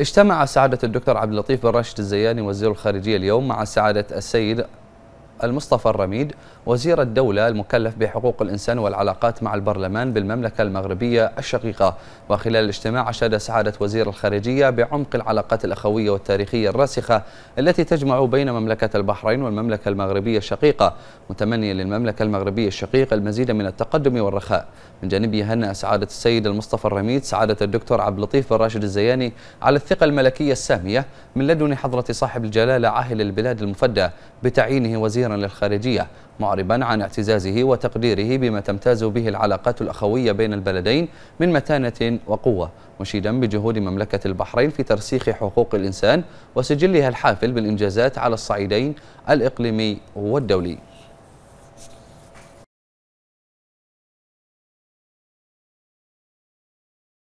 اجتمع سعادة الدكتور عبد اللطيف بن راشد الزياني وزير الخارجية اليوم مع سعادة السيد المصطفى الرميد وزير الدولة المكلف بحقوق الإنسان والعلاقات مع البرلمان بالمملكة المغربية الشقيقة وخلال الاجتماع أشاد سعادة وزير الخارجية بعمق العلاقات الأخوية والتاريخية الراسخة التي تجمع بين مملكة البحرين والمملكة المغربية الشقيقة متمنيا للمملكة المغربية الشقيقة المزيد من التقدم والرخاء من جانبه هنأ سعادة السيد المصطفى الرميد سعادة الدكتور عبد اللطيف بن راشد الزياني على الثقة الملكية السامية من لدن حضرة صاحب الجلالة عاهل البلاد المفدى بتعيينه وزير وزيرا للخارجية معربا عن اعتزازه وتقديره بما تمتاز به العلاقات الأخوية بين البلدين من متانة وقوة مشيدا بجهود مملكة البحرين في ترسيخ حقوق الإنسان وسجلها الحافل بالإنجازات على الصعيدين الإقليمي والدولي